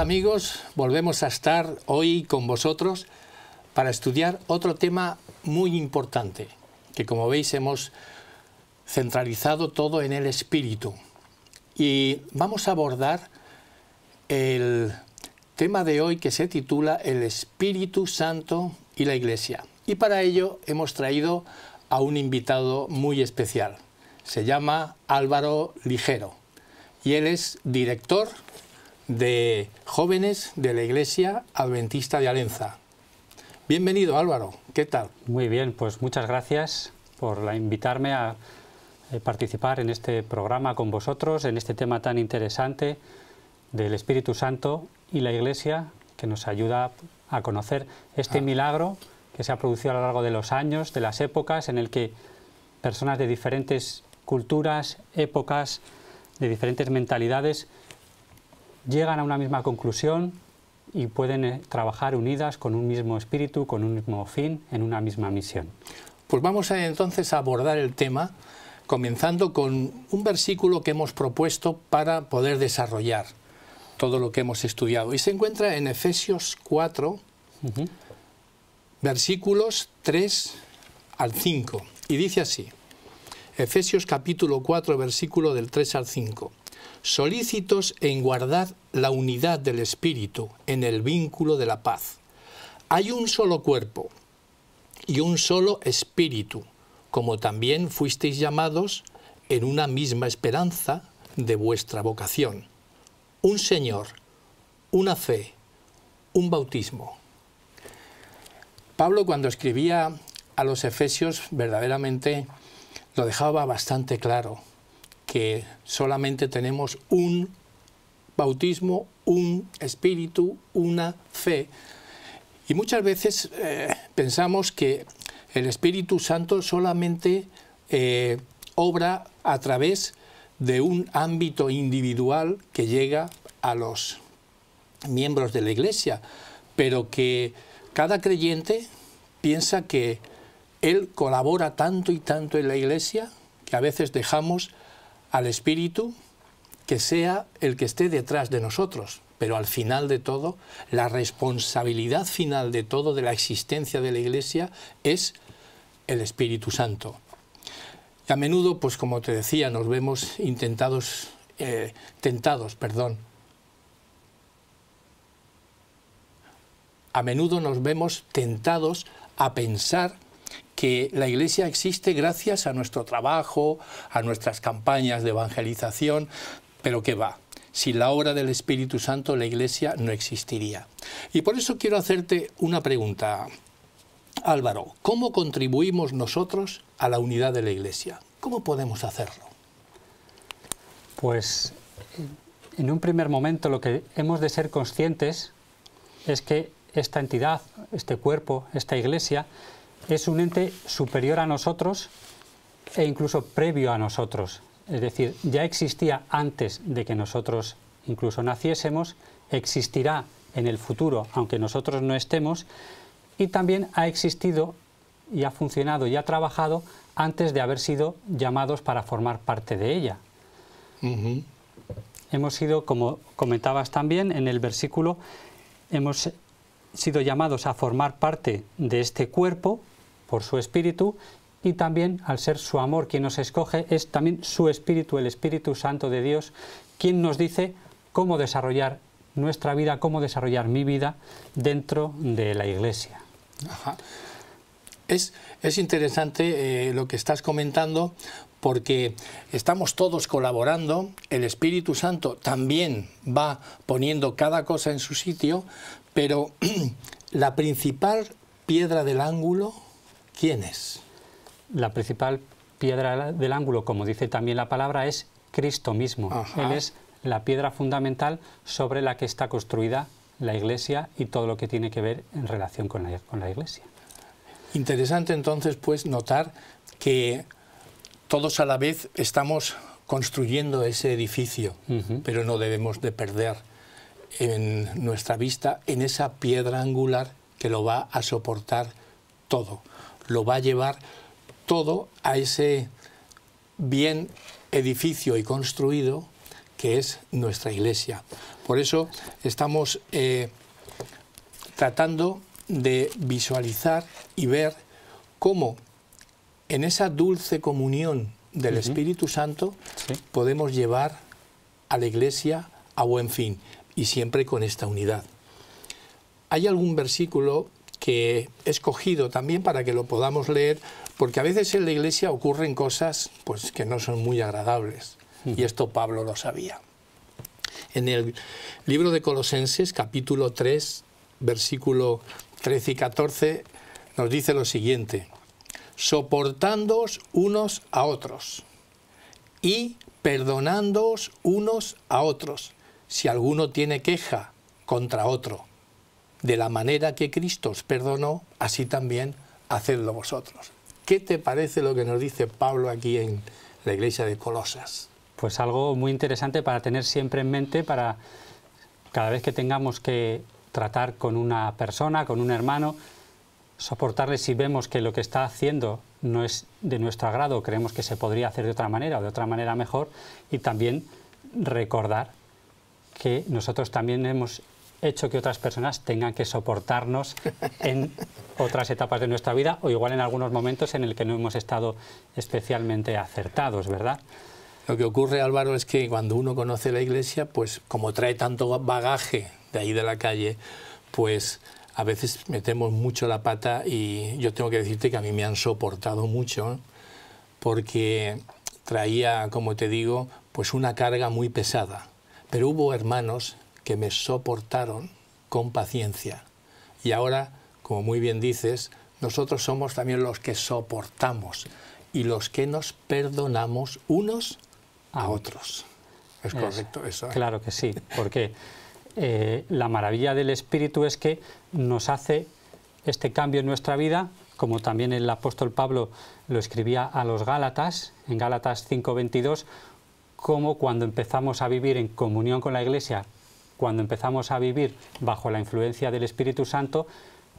amigos, volvemos a estar hoy con vosotros para estudiar otro tema muy importante, que como veis hemos centralizado todo en el espíritu. Y vamos a abordar el tema de hoy que se titula El Espíritu Santo y la Iglesia. Y para ello hemos traído a un invitado muy especial. Se llama Álvaro Ligero y él es director de jóvenes de la Iglesia Adventista de Alenza. Bienvenido Álvaro, ¿qué tal? Muy bien, pues muchas gracias por invitarme a eh, participar en este programa con vosotros, en este tema tan interesante del Espíritu Santo y la Iglesia, que nos ayuda a conocer este ah. milagro que se ha producido a lo largo de los años, de las épocas, en el que personas de diferentes culturas, épocas, de diferentes mentalidades, llegan a una misma conclusión y pueden eh, trabajar unidas con un mismo espíritu, con un mismo fin, en una misma misión. Pues vamos entonces a abordar el tema comenzando con un versículo que hemos propuesto para poder desarrollar todo lo que hemos estudiado. Y se encuentra en Efesios 4, versículos 3 al 5. Y dice así, Efesios capítulo 4, versículo del 3 al 5 solícitos en guardar la unidad del espíritu en el vínculo de la paz. Hay un solo cuerpo y un solo espíritu, como también fuisteis llamados en una misma esperanza de vuestra vocación. Un Señor, una fe, un bautismo. Pablo cuando escribía a los Efesios verdaderamente lo dejaba bastante claro que solamente tenemos un bautismo, un espíritu, una fe. Y muchas veces eh, pensamos que el Espíritu Santo solamente eh, obra a través de un ámbito individual que llega a los miembros de la Iglesia, pero que cada creyente piensa que él colabora tanto y tanto en la Iglesia que a veces dejamos al Espíritu que sea el que esté detrás de nosotros, pero al final de todo, la responsabilidad final de todo de la existencia de la Iglesia es el Espíritu Santo. Y a menudo, pues como te decía, nos vemos intentados, eh, tentados, perdón. A menudo nos vemos tentados a pensar que la Iglesia existe gracias a nuestro trabajo, a nuestras campañas de evangelización, pero que va. Sin la obra del Espíritu Santo la Iglesia no existiría. Y por eso quiero hacerte una pregunta, Álvaro. ¿Cómo contribuimos nosotros a la unidad de la Iglesia? ¿Cómo podemos hacerlo? Pues en un primer momento lo que hemos de ser conscientes es que esta entidad, este cuerpo, esta iglesia, es un ente superior a nosotros e incluso previo a nosotros. Es decir, ya existía antes de que nosotros incluso naciésemos, existirá en el futuro, aunque nosotros no estemos, y también ha existido y ha funcionado y ha trabajado antes de haber sido llamados para formar parte de ella. Hemos sido, como comentabas también en el versículo, hemos sido llamados a formar parte de este cuerpo por su espíritu y también al ser su amor quien nos escoge, es también su espíritu, el Espíritu Santo de Dios, quien nos dice cómo desarrollar nuestra vida, cómo desarrollar mi vida dentro de la iglesia. Es, interesante eh, lo que estás comentando porque estamos todos colaborando, el Espíritu Santo también va poniendo cada cosa en su sitio, pero la principal piedra del ángulo ¿Quién es? La principal piedra del ángulo, como dice también la palabra, es Cristo mismo. Él es la piedra fundamental sobre la que está construida la Iglesia y todo lo que tiene que ver en relación con la, Iglesia. Interesante entonces, pues, notar que todos a la vez estamos construyendo ese edificio, pero no debemos de perder en nuestra vista en esa piedra angular que lo va a soportar todo lo va a llevar todo a ese bien edificio y construido que es nuestra iglesia. Por eso estamos eh, tratando de visualizar y ver cómo en esa dulce comunión del Espíritu Santo podemos llevar a la iglesia a buen fin y siempre con esta unidad. Hay algún versículo que he escogido también para que lo podamos leer, porque a veces en la iglesia ocurren cosas pues, que no son muy agradables, y esto Pablo lo sabía. En el libro de Colosenses, capítulo 3, versículo 13 y 14, nos dice lo siguiente, soportándoos unos a otros y perdonándoos unos a otros, si alguno tiene queja contra otro de la manera que Cristo os perdonó, así también hacedlo vosotros. ¿Qué te parece lo que nos dice Pablo aquí en la iglesia de Colosas? Pues algo muy interesante para tener siempre en mente para cada vez que tengamos que tratar con una persona, con un hermano, soportarle si vemos que lo que está haciendo no es de nuestro agrado, creemos que se podría hacer de otra manera o de otra manera mejor, y también recordar que nosotros también hemos hecho que otras personas tengan que soportarnos en otras etapas de nuestra vida o igual en algunos momentos en el que no hemos estado especialmente acertados, ¿verdad? Lo que ocurre, Álvaro, es que cuando uno conoce la iglesia, pues como trae tanto bagaje de ahí de la calle, pues a veces metemos mucho la pata y yo tengo que decirte que a mí me han soportado mucho ¿eh? porque traía, como te digo, pues una carga muy pesada. Pero hubo hermanos que me soportaron con paciencia. Y ahora, como muy bien dices, nosotros somos también los que soportamos y los que nos perdonamos unos a otros. ¿Es correcto eso? Eh? Claro que sí, porque eh, la maravilla del Espíritu es que nos hace este cambio en nuestra vida, como también el apóstol Pablo lo escribía a los Gálatas, en Gálatas 5:22, como cuando empezamos a vivir en comunión con la Iglesia, cuando empezamos a vivir bajo la influencia del Espíritu Santo,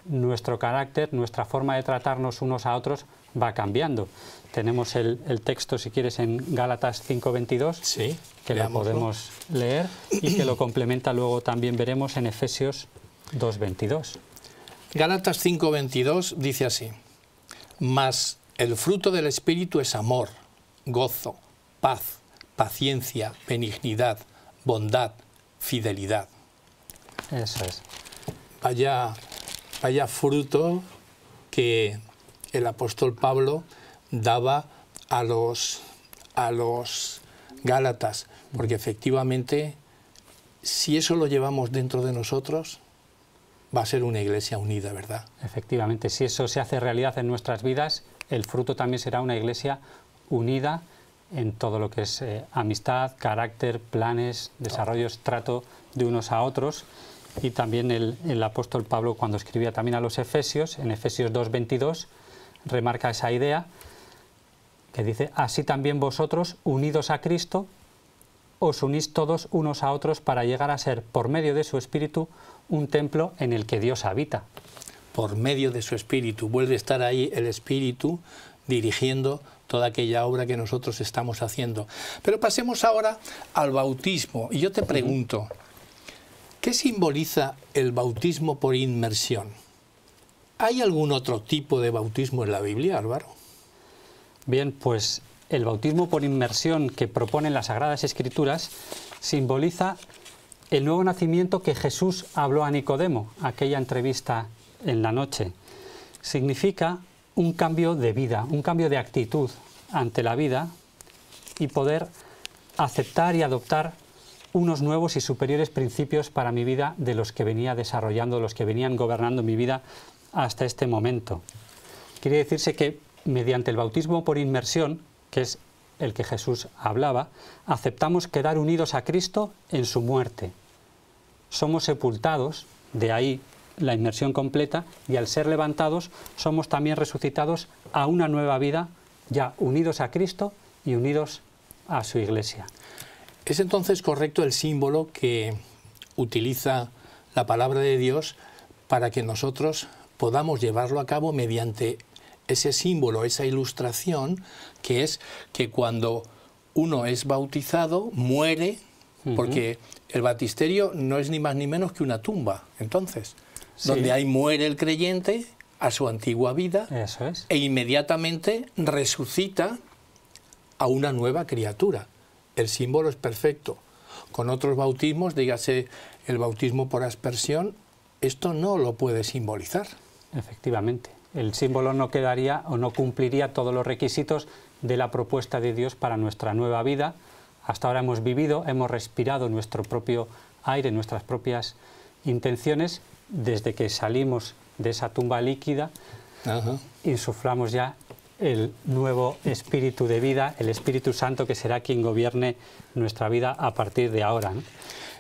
nuestro carácter, nuestra forma de tratarnos unos a otros va cambiando. Tenemos el, texto, si quieres, en Gálatas 5.22, sí, que lo podemos leer y que lo complementa luego también veremos en Efesios 2.22. Gálatas 5.22 dice así, Mas el fruto del Espíritu es amor, gozo, paz, paciencia, benignidad, bondad, fidelidad. Eso es. Vaya, vaya fruto que el apóstol Pablo daba a los, a los Gálatas, porque efectivamente, si eso lo llevamos dentro de nosotros, va a ser una iglesia unida, ¿verdad? Efectivamente, si eso se hace realidad en nuestras vidas, el fruto también será una iglesia unida en todo lo que es eh, amistad, carácter, planes, desarrollos, trato de unos a otros. Y también el, el apóstol Pablo, cuando escribía también a los Efesios, en Efesios 2.22, remarca esa idea que dice, así también vosotros, unidos a Cristo, os unís todos unos a otros para llegar a ser, por medio de su Espíritu, un templo en el que Dios habita. Por medio de su Espíritu, vuelve a estar ahí el Espíritu dirigiendo toda aquella obra que nosotros estamos haciendo. Pero pasemos ahora al bautismo. Y yo te pregunto, ¿qué simboliza el bautismo por inmersión? ¿Hay algún otro tipo de bautismo en la Biblia, Álvaro? Bien, pues el bautismo por inmersión que proponen las Sagradas Escrituras simboliza el nuevo nacimiento que Jesús habló a Nicodemo, aquella entrevista en la noche. Significa un cambio de vida, un cambio de actitud ante la vida y poder aceptar y adoptar unos nuevos y superiores principios para mi vida de los que venía desarrollando, los que venían gobernando mi vida hasta este momento. Quiere decirse que mediante el bautismo por inmersión, que es el que Jesús hablaba, aceptamos quedar unidos a Cristo en su muerte. Somos sepultados, de ahí la inmersión completa y al ser levantados somos también resucitados a una nueva vida, ya unidos a Cristo y unidos a su iglesia. ¿Es entonces correcto el símbolo que utiliza la palabra de Dios para que nosotros podamos llevarlo a cabo mediante ese símbolo, esa ilustración, que es que cuando uno es bautizado, muere, porque el batisterio no es ni más ni menos que una tumba, entonces donde ahí muere el creyente a su antigua vida e inmediatamente resucita a una nueva criatura. El símbolo es perfecto. Con otros bautismos, dígase el bautismo por aspersión, esto no lo puede simbolizar. Efectivamente, el símbolo no quedaría o no cumpliría todos los requisitos de la propuesta de Dios para nuestra nueva vida. Hasta ahora hemos vivido, hemos respirado nuestro propio aire, nuestras propias intenciones desde que salimos de esa tumba líquida, insuflamos ya el nuevo espíritu de vida, el Espíritu Santo que será quien gobierne nuestra vida a partir de ahora.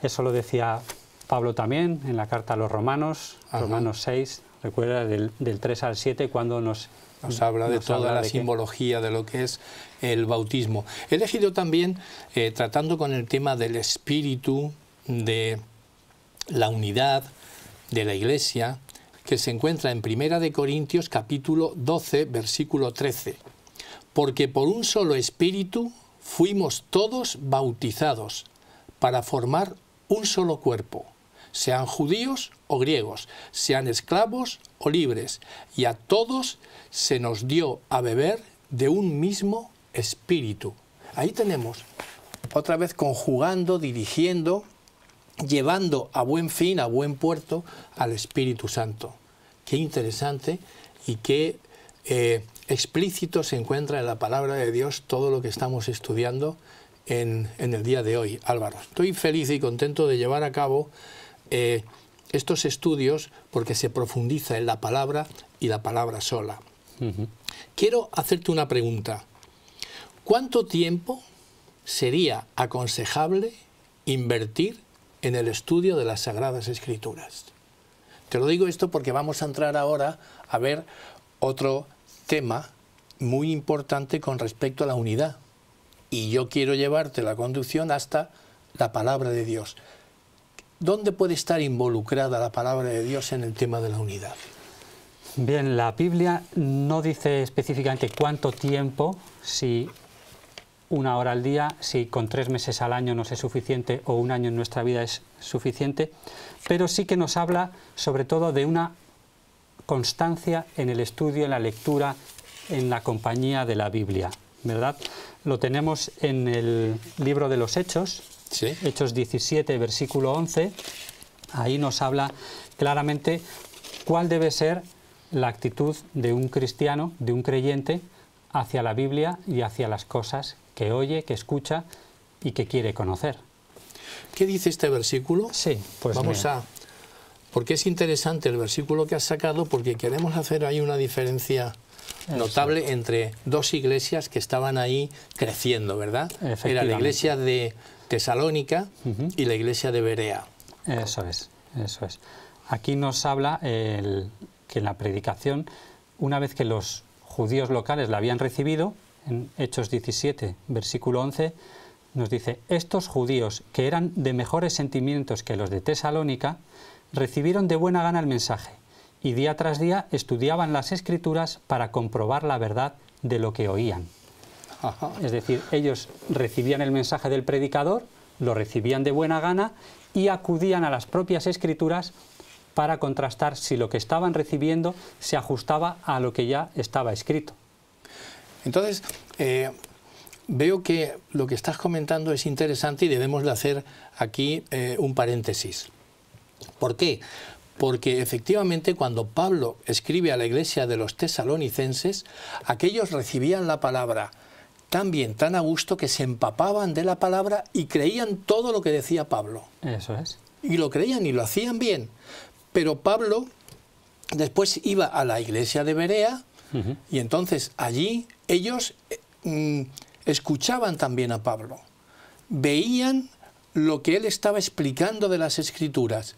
Eso lo decía Pablo también en la carta a los romanos, Romanos 6, recuerda del, 3 al 7, cuando nos habla de toda la simbología de lo que es el bautismo. He elegido también, eh, tratando con el tema del espíritu, de la unidad, de la Iglesia, que se encuentra en Primera de Corintios capítulo 12, versículo 13. Porque por un solo espíritu fuimos todos bautizados para formar un solo cuerpo, sean judíos o griegos, sean esclavos o libres, y a todos se nos dio a beber de un mismo espíritu. Ahí tenemos, otra vez conjugando, dirigiendo llevando a buen fin, a buen puerto, al Espíritu Santo. Qué interesante y qué eh, explícito se encuentra en la palabra de Dios todo lo que estamos estudiando en, el día de hoy, Álvaro. Estoy feliz y contento de llevar a cabo eh, estos estudios porque se profundiza en la palabra y la palabra sola. Quiero hacerte una pregunta. ¿Cuánto tiempo sería aconsejable invertir en el estudio de las Sagradas Escrituras. Te lo digo esto porque vamos a entrar ahora a ver otro tema muy importante con respecto a la unidad. Y yo quiero llevarte la conducción hasta la palabra de Dios. ¿Dónde puede estar involucrada la palabra de Dios en el tema de la unidad? Bien, la Biblia no dice específicamente cuánto tiempo, si una hora al día, si con tres meses al año no es suficiente o un año en nuestra vida es suficiente, pero sí que nos habla sobre todo de una constancia en el estudio, en la lectura, en la compañía de la Biblia, ¿verdad? Lo tenemos en el libro de los Hechos, Hechos 17, versículo 11, ahí nos habla claramente cuál debe ser la actitud de un cristiano, de un creyente, hacia la Biblia y hacia las cosas que oye, que escucha y que quiere conocer. ¿Qué dice este versículo? Sí, pues vamos a porque es interesante el versículo que has sacado porque queremos hacer ahí una diferencia notable entre dos iglesias que estaban ahí creciendo, ¿verdad? Era la iglesia de Tesalónica y la iglesia de Berea. Eso es, eso es. Aquí nos habla el, que la predicación, una vez que los judíos locales la habían recibido, en Hechos 17, versículo 11, nos dice, estos judíos, que eran de mejores sentimientos que los de Tesalónica, recibieron de buena gana el mensaje y día tras día estudiaban las escrituras para comprobar la verdad de lo que oían. Es decir, ellos recibían el mensaje del predicador, lo recibían de buena gana y acudían a las propias escrituras para contrastar si lo que estaban recibiendo se ajustaba a lo que ya estaba escrito. Entonces, eh, veo que lo que estás comentando es interesante y debemos de hacer aquí eh, un paréntesis. ¿Por qué? Porque efectivamente cuando Pablo escribe a la iglesia de los tesalonicenses, aquellos recibían la palabra tan bien, tan a gusto, que se empapaban de la palabra y creían todo lo que decía Pablo. Eso es. Y lo creían y lo hacían bien. Pero Pablo después iba a la iglesia de Berea y entonces allí ellos eh, mm, escuchaban también a Pablo, veían lo que él estaba explicando de las escrituras.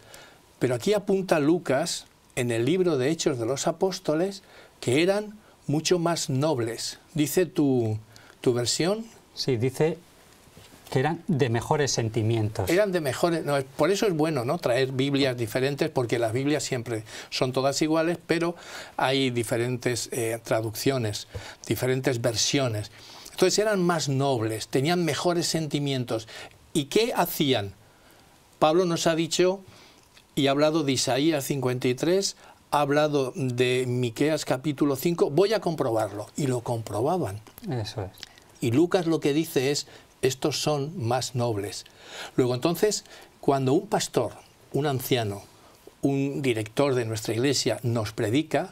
Pero aquí apunta Lucas, en el libro de Hechos de los Apóstoles, que eran mucho más nobles. Dice tu, tu versión. Sí, dice que eran de mejores sentimientos. Eran de mejores, no, por eso es bueno ¿no? traer Biblias diferentes, porque las Biblias siempre son todas iguales, pero hay diferentes eh, traducciones, diferentes versiones. Entonces eran más nobles, tenían mejores sentimientos. ¿Y qué hacían? Pablo nos ha dicho y ha hablado de Isaías 53, ha hablado de Miqueas capítulo 5, voy a comprobarlo. Y lo comprobaban. Eso es. Y Lucas lo que dice es, estos son más nobles. Luego entonces, cuando un pastor, un anciano, un director de nuestra iglesia nos predica,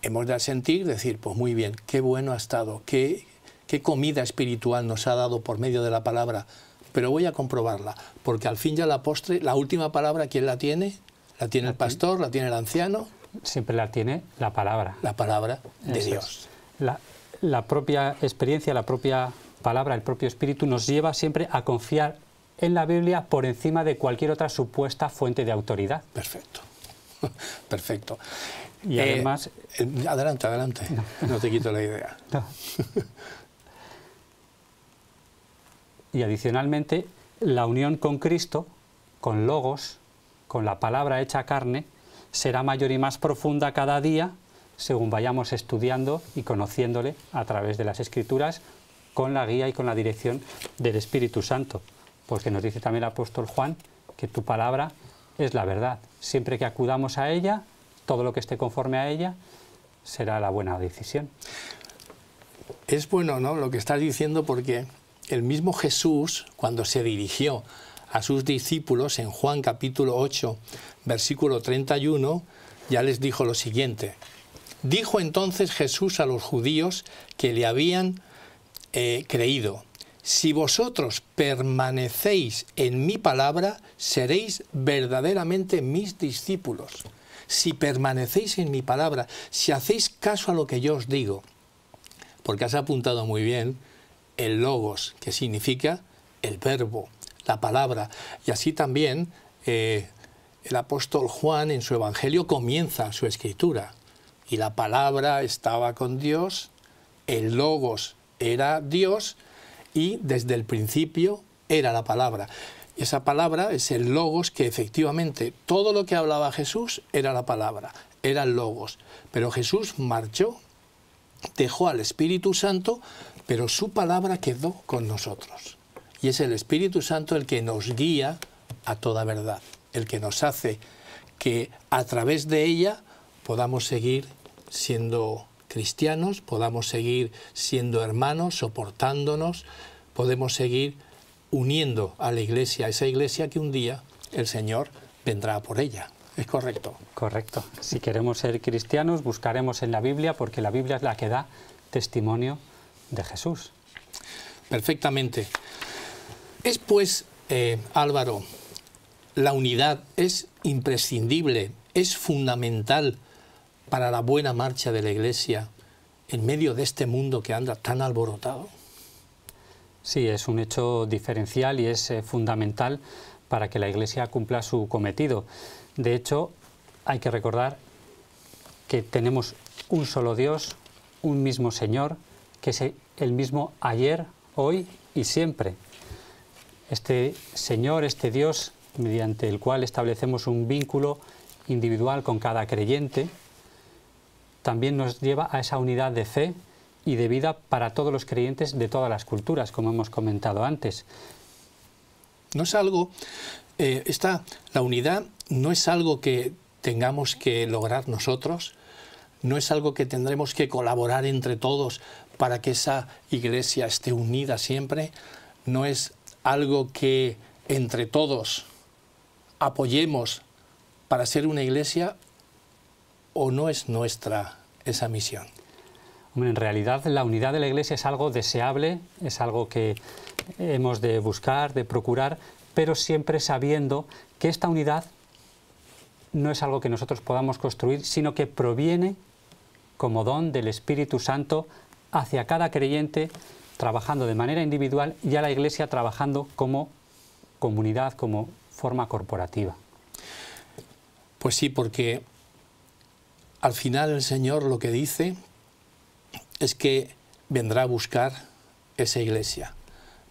hemos de sentir, decir, pues muy bien, qué bueno ha estado, qué, qué comida espiritual nos ha dado por medio de la palabra, pero voy a comprobarla, porque al fin ya la postre, la última palabra, ¿quién la tiene? La tiene el pastor, la tiene el anciano. Siempre la tiene la palabra. La palabra de Dios. la, propia experiencia, la propia palabra, el propio Espíritu, nos lleva siempre a confiar en la Biblia por encima de cualquier otra supuesta fuente de autoridad. Perfecto, perfecto. Y eh, además... Eh, adelante, adelante, no. te quito la idea. y adicionalmente, la unión con Cristo, con Logos, con la palabra hecha carne, será mayor y más profunda cada día según vayamos estudiando y conociéndole a través de las escrituras con la guía y con la dirección del Espíritu Santo, porque nos dice también el apóstol Juan que tu palabra es la verdad. Siempre que acudamos a ella, todo lo que esté conforme a ella, será la buena decisión. Es bueno ¿no? lo que estás diciendo porque el mismo Jesús, cuando se dirigió a sus discípulos en Juan capítulo 8, versículo 31, ya les dijo lo siguiente. Dijo entonces Jesús a los judíos que le habían creído. Si vosotros permanecéis en mi palabra, seréis verdaderamente mis discípulos. Si permanecéis en mi palabra, si hacéis caso a lo que yo os digo, porque has apuntado muy bien el logos, que significa el verbo, la palabra. Y así también eh, el apóstol Juan en su Evangelio comienza su escritura. Y la palabra estaba con Dios, el logos era Dios y desde el principio era la palabra. Y esa palabra es el logos que efectivamente todo lo que hablaba Jesús era la palabra, eran logos. Pero Jesús marchó, dejó al Espíritu Santo, pero su palabra quedó con nosotros. Y es el Espíritu Santo el que nos guía a toda verdad, el que nos hace que a través de ella podamos seguir siendo cristianos, podamos seguir siendo hermanos, soportándonos, podemos seguir uniendo a la iglesia, a esa iglesia que un día el Señor vendrá por ella. Es correcto. Correcto. Si queremos ser cristianos, buscaremos en la Biblia porque la Biblia es la que da testimonio de Jesús. Perfectamente. Es pues, eh, Álvaro, la unidad es imprescindible, es fundamental para la buena marcha de la Iglesia en medio de este mundo que anda tan alborotado? Sí, es un hecho diferencial y es eh, fundamental para que la Iglesia cumpla su cometido. De hecho, hay que recordar que tenemos un solo Dios, un mismo Señor, que es el mismo ayer, hoy y siempre. Este Señor, este Dios, mediante el cual establecemos un vínculo individual con cada creyente, también nos lleva a esa unidad de fe y de vida para todos los creyentes de todas las culturas, como hemos comentado antes. No es algo, eh, la unidad no es algo que tengamos que lograr nosotros, no es algo que tendremos que colaborar entre todos para que esa iglesia esté unida siempre, no es algo que entre todos apoyemos para ser una iglesia o no es nuestra esa misión? en realidad la unidad de la Iglesia es algo deseable, es algo que hemos de buscar, de procurar, pero siempre sabiendo que esta unidad no es algo que nosotros podamos construir, sino que proviene como don del Espíritu Santo hacia cada creyente trabajando de manera individual y a la Iglesia trabajando como comunidad, como forma corporativa. Pues sí, porque al final el Señor lo que dice es que vendrá a buscar esa iglesia,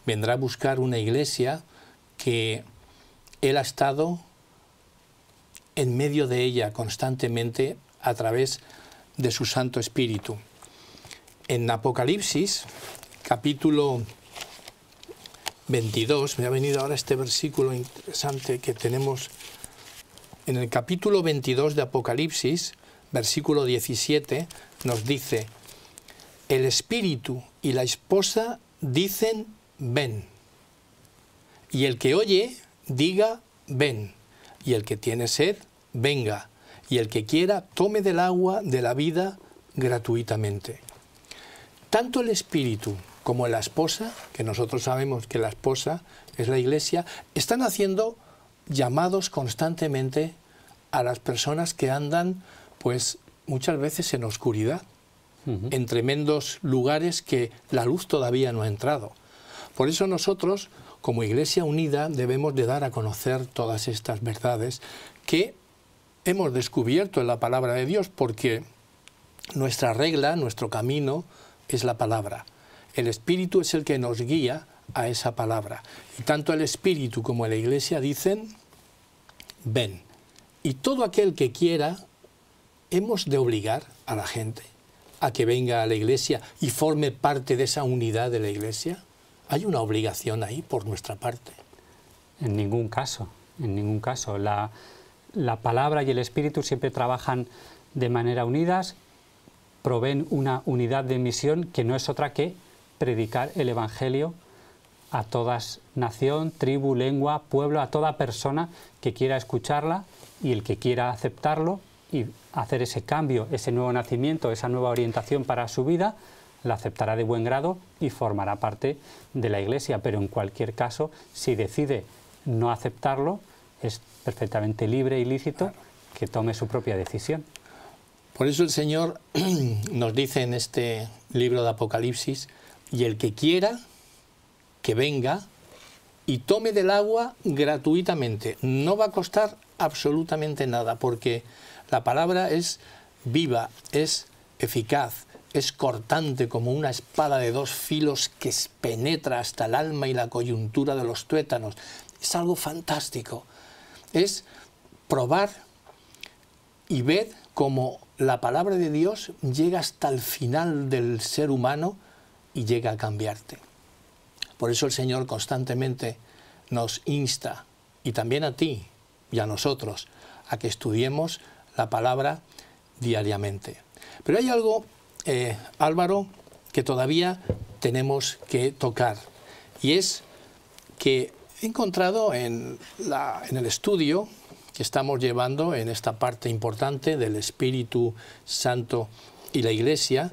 vendrá a buscar una iglesia que Él ha estado en medio de ella constantemente a través de su Santo Espíritu. En Apocalipsis, capítulo 22, me ha venido ahora este versículo interesante que tenemos. En el capítulo 22 de Apocalipsis, versículo 17, nos dice, el espíritu y la esposa dicen, ven. Y el que oye, diga, ven. Y el que tiene sed, venga. Y el que quiera, tome del agua de la vida gratuitamente. Tanto el espíritu como la esposa, que nosotros sabemos que la esposa es la iglesia, están haciendo llamados constantemente a las personas que andan pues muchas veces en oscuridad, en tremendos lugares que la luz todavía no ha entrado. Por eso nosotros, como Iglesia Unida, debemos de dar a conocer todas estas verdades que hemos descubierto en la palabra de Dios, porque nuestra regla, nuestro camino, es la palabra. El Espíritu es el que nos guía a esa palabra. Y tanto el Espíritu como la Iglesia dicen, ven. Y todo aquel que quiera hemos de obligar a la gente a que venga a la iglesia y forme parte de esa unidad de la iglesia? Hay una obligación ahí por nuestra parte. En ningún caso, en ningún caso. La, palabra y el espíritu siempre trabajan de manera unidas, proveen una unidad de misión que no es otra que predicar el Evangelio a toda nación, tribu, lengua, pueblo, a toda persona que quiera escucharla y el que quiera aceptarlo y hacer ese cambio, ese nuevo nacimiento, esa nueva orientación para su vida, la aceptará de buen grado y formará parte de la Iglesia. Pero en cualquier caso, si decide no aceptarlo, es perfectamente libre y lícito que tome su propia decisión. Por eso el Señor nos dice en este libro de Apocalipsis, y el que quiera, que venga y tome del agua gratuitamente. No va a costar absolutamente nada, porque la palabra es viva, es eficaz, es cortante como una espada de dos filos que penetra hasta el alma y la coyuntura de los tuétanos. Es algo fantástico. Es probar y ver cómo la palabra de Dios llega hasta el final del ser humano y llega a cambiarte. Por eso el Señor constantemente nos insta, y también a ti y a nosotros, a que estudiemos la palabra diariamente. Pero hay algo, eh, Álvaro, que todavía tenemos que tocar y es que he encontrado en, el estudio que estamos llevando en esta parte importante del Espíritu Santo y la Iglesia,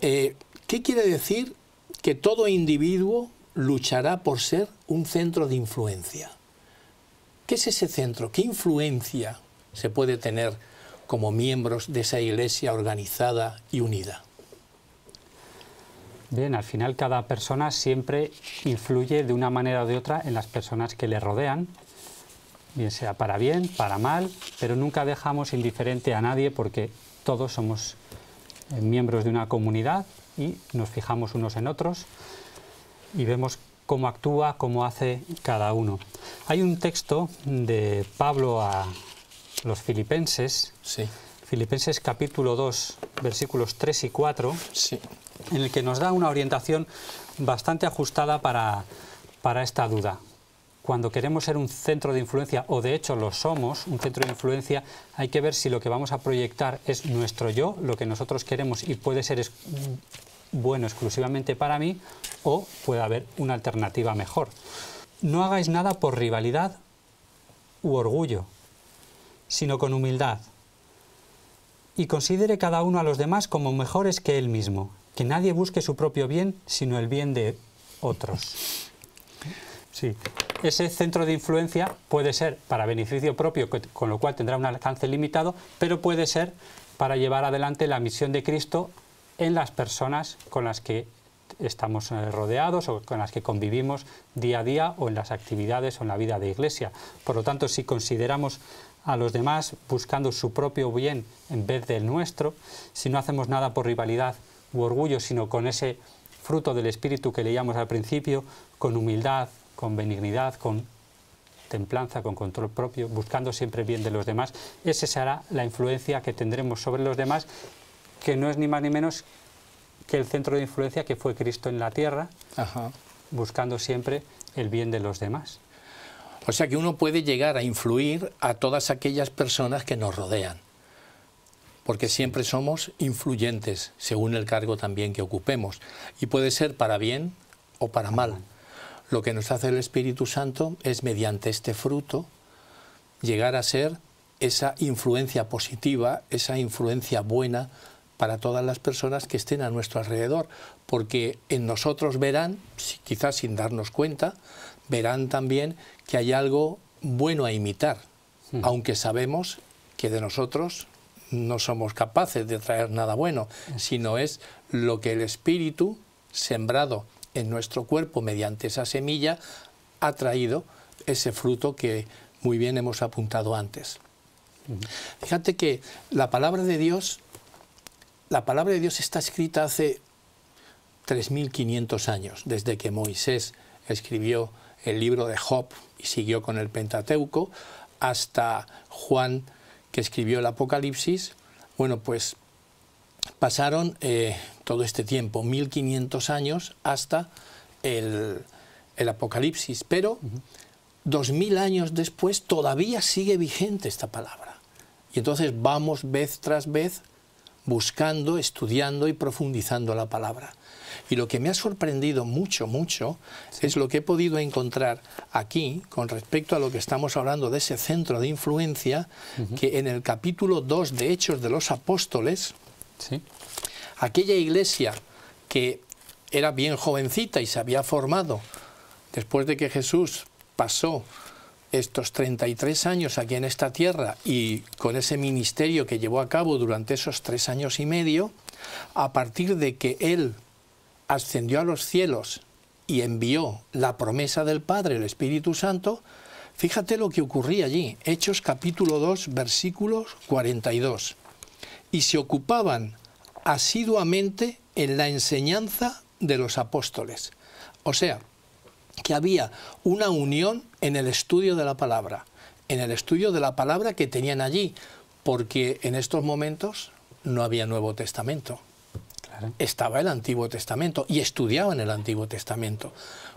eh, ¿qué quiere decir que todo individuo luchará por ser un centro de influencia? ¿Qué es ese centro? ¿Qué influencia se puede tener como miembros de esa iglesia organizada y unida. Bien, al final cada persona siempre influye de una manera o de otra en las personas que le rodean, bien sea para bien, para mal, pero nunca dejamos indiferente a nadie porque todos somos eh, miembros de una comunidad y nos fijamos unos en otros y vemos cómo actúa, cómo hace cada uno. Hay un texto de Pablo a, los filipenses, Filipenses capítulo 2, versículos 3 y 4, en el que nos da una orientación bastante ajustada para, para esta duda. Cuando queremos ser un centro de influencia, o de hecho lo somos, un centro de influencia, hay que ver si lo que vamos a proyectar es nuestro yo, lo que nosotros queremos y puede ser bueno exclusivamente para mí, o puede haber una alternativa mejor. No hagáis nada por rivalidad u orgullo, sino con humildad. Y considere cada uno a los demás como mejores que él mismo, que nadie busque su propio bien, sino el bien de otros. Sí. Ese centro de influencia puede ser para beneficio propio, con lo cual tendrá un alcance limitado, pero puede ser para llevar adelante la misión de Cristo en las personas con las que estamos eh, rodeados o con las que convivimos día a día o en las actividades o en la vida de iglesia. Por lo tanto, si consideramos a los demás buscando su propio bien en vez del nuestro, si no hacemos nada por rivalidad u orgullo, sino con ese fruto del espíritu que leíamos al principio, con humildad, con benignidad, con templanza, con control propio, buscando siempre el bien de los demás, esa será la influencia que tendremos sobre los demás, que no es ni más ni menos que el centro de influencia que fue Cristo en la tierra, buscando siempre el bien de los demás. O sea que uno puede llegar a influir a todas aquellas personas que nos rodean, porque siempre somos influyentes, según el cargo también que ocupemos, y puede ser para bien o para mal. Lo que nos hace el Espíritu Santo es, mediante este fruto, llegar a ser esa influencia positiva, esa influencia buena para todas las personas que estén a nuestro alrededor, porque en nosotros verán, quizás sin darnos cuenta, verán también que hay algo bueno a imitar, hmm. aunque sabemos que de nosotros no somos capaces de traer nada bueno, hmm. sino es lo que el espíritu sembrado en nuestro cuerpo mediante esa semilla ha traído ese fruto que muy bien hemos apuntado antes. Hmm. Fíjate que la palabra de Dios, la palabra de Dios está escrita hace 3.500 años, desde que Moisés escribió el libro de Job y siguió con el Pentateuco hasta Juan que escribió el Apocalipsis. Bueno, pues pasaron eh, todo este tiempo, 1500 años, hasta el, Apocalipsis, pero 2000 años después todavía sigue vigente esta palabra. Y entonces vamos vez tras vez buscando, estudiando y profundizando la palabra. Y lo que me ha sorprendido mucho, mucho, es lo que he podido encontrar aquí con respecto a lo que estamos hablando de ese centro de influencia, que en el capítulo 2 de Hechos de los Apóstoles, sí. aquella iglesia que era bien jovencita y se había formado después de que Jesús pasó estos 33 años aquí en esta tierra y con ese ministerio que llevó a cabo durante esos tres años y medio, a partir de que él ascendió a los cielos y envió la promesa del Padre, el Espíritu Santo, fíjate lo que ocurría allí. Hechos capítulo 2, versículos 42. Y se ocupaban asiduamente en la enseñanza de los apóstoles. O sea, que había una unión en el estudio de la palabra, en el estudio de la palabra que tenían allí, porque en estos momentos no había Nuevo Testamento estaba el Antiguo Testamento y estudiaban el Antiguo Testamento.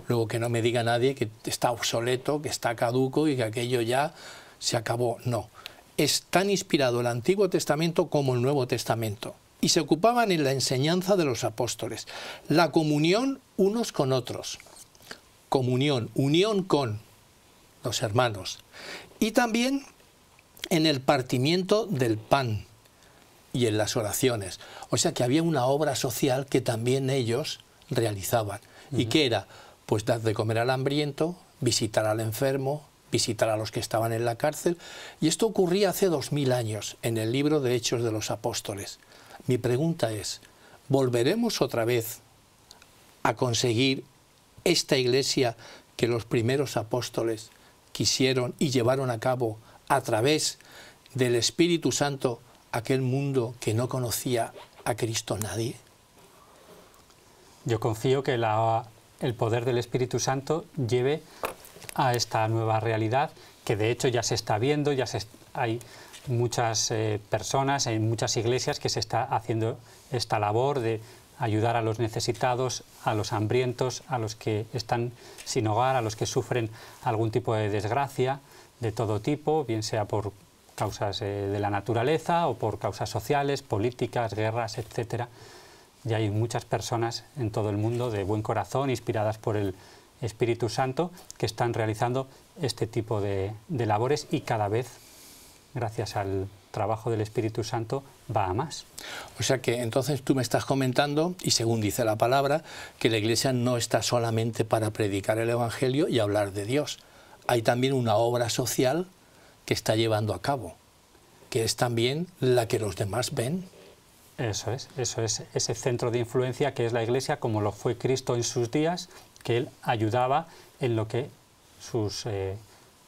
Luego que no me diga nadie que está obsoleto, que está caduco y que aquello ya se acabó. No. Es tan inspirado el Antiguo Testamento como el Nuevo Testamento. Y se ocupaban en la enseñanza de los apóstoles. La comunión unos con otros. Comunión, unión con los hermanos. Y también en el partimiento del pan y en las oraciones. O sea que había una obra social que también ellos realizaban. ¿Y que era? Pues dar de comer al hambriento, visitar al enfermo, visitar a los que estaban en la cárcel. Y esto ocurría hace dos mil años en el libro de Hechos de los Apóstoles. Mi pregunta es, ¿volveremos otra vez a conseguir esta iglesia que los primeros apóstoles quisieron y llevaron a cabo a través del Espíritu Santo aquel mundo que no conocía a Cristo nadie? Yo confío que el poder del Espíritu Santo lleve a esta nueva realidad, que de hecho ya se está viendo, ya se, hay muchas eh, personas, en muchas iglesias que se está haciendo esta labor de ayudar a los necesitados, a los hambrientos, a los que están sin hogar, a los que sufren algún tipo de desgracia de todo tipo, bien sea por causas eh, de la naturaleza o por causas sociales, políticas, guerras, etc. Y hay muchas personas en todo el mundo de buen corazón, inspiradas por el Espíritu Santo, que están realizando este tipo de, de labores y cada vez, gracias al trabajo del Espíritu Santo, va a más. O sea que entonces tú me estás comentando, y según dice la palabra, que la Iglesia no está solamente para predicar el Evangelio y hablar de Dios. Hay también una obra social que está llevando a cabo, que es también la que los demás ven. Eso es, eso es ese centro de influencia que es la Iglesia, como lo fue Cristo en sus días, que él ayudaba en lo que sus eh,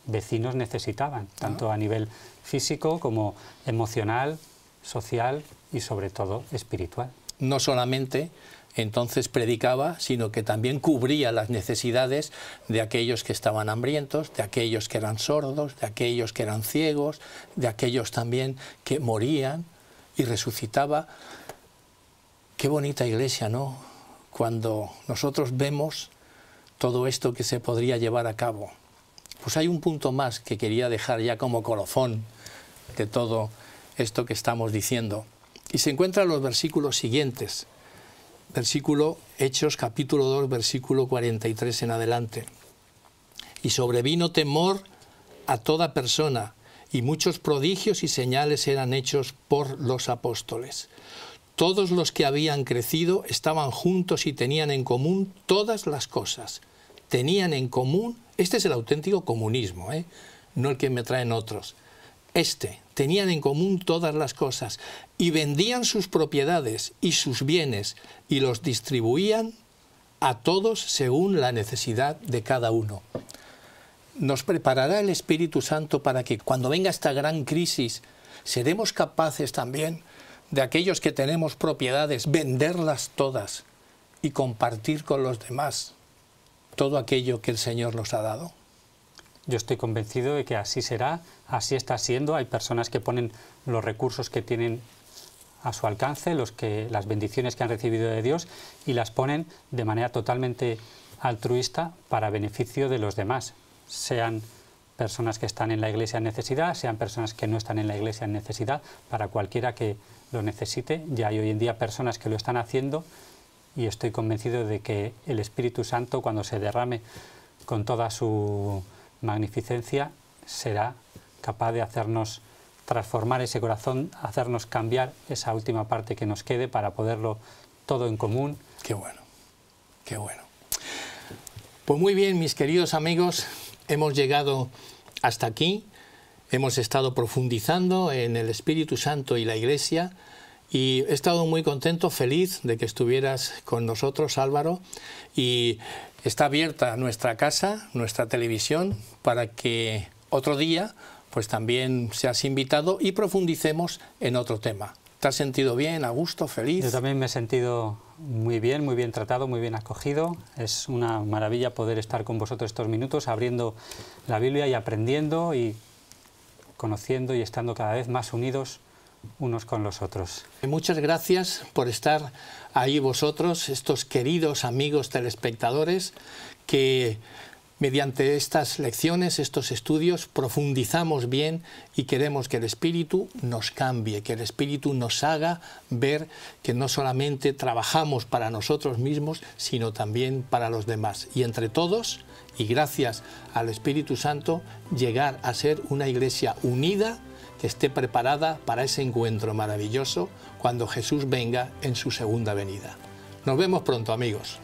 vecinos necesitaban, ah. tanto a nivel físico como emocional, social y sobre todo espiritual. No solamente entonces predicaba, sino que también cubría las necesidades de aquellos que estaban hambrientos, de aquellos que eran sordos, de aquellos que eran ciegos, de aquellos también que morían y resucitaba. Qué bonita iglesia, ¿no? Cuando nosotros vemos todo esto que se podría llevar a cabo. Pues hay un punto más que quería dejar ya como colofón de todo esto que estamos diciendo. Y se encuentran los versículos siguientes versículo Hechos capítulo 2, versículo 43 en adelante. Y sobrevino temor a toda persona, y muchos prodigios y señales eran hechos por los apóstoles. Todos los que habían crecido estaban juntos y tenían en común todas las cosas. Tenían en común, este es el auténtico comunismo, ¿eh? no el que me traen otros. Este, tenían en común todas las cosas, y vendían sus propiedades y sus bienes, y los distribuían a todos según la necesidad de cada uno. Nos preparará el Espíritu Santo para que cuando venga esta gran crisis, seremos capaces también de aquellos que tenemos propiedades, venderlas todas y compartir con los demás todo aquello que el Señor nos ha dado. Yo estoy convencido de que así será, así está siendo. Hay personas que ponen los recursos que tienen a su alcance, los que, las bendiciones que han recibido de Dios, y las ponen de manera totalmente altruista para beneficio de los demás, sean personas que están en la iglesia en necesidad, sean personas que no están en la iglesia en necesidad, para cualquiera que lo necesite. Ya hay hoy en día personas que lo están haciendo y estoy convencido de que el Espíritu Santo, cuando se derrame con toda su magnificencia será capaz de hacernos transformar ese corazón, hacernos cambiar esa última parte que nos quede para poderlo todo en común. Qué bueno, qué bueno. Pues muy bien, mis queridos amigos, hemos llegado hasta aquí, hemos estado profundizando en el Espíritu Santo y la Iglesia y he estado muy contento, feliz de que estuvieras con nosotros, Álvaro, y está abierta nuestra casa, nuestra televisión, para que otro día pues también seas invitado y profundicemos en otro tema. ¿Te has sentido bien, a gusto, feliz? Yo también me he sentido muy bien, muy bien tratado, muy bien acogido. Es una maravilla poder estar con vosotros estos minutos abriendo la Biblia y aprendiendo y conociendo y estando cada vez más unidos unos con los otros. Muchas gracias por estar ahí vosotros, estos queridos amigos telespectadores, que mediante estas lecciones, estos estudios, profundizamos bien y queremos que el espíritu nos cambie, que el espíritu nos haga ver que no solamente trabajamos para nosotros mismos, sino también para los demás. Y entre todos, y gracias al Espíritu Santo, llegar a ser una iglesia unida, que esté preparada para ese encuentro maravilloso cuando Jesús venga en su segunda venida. Nos vemos pronto amigos.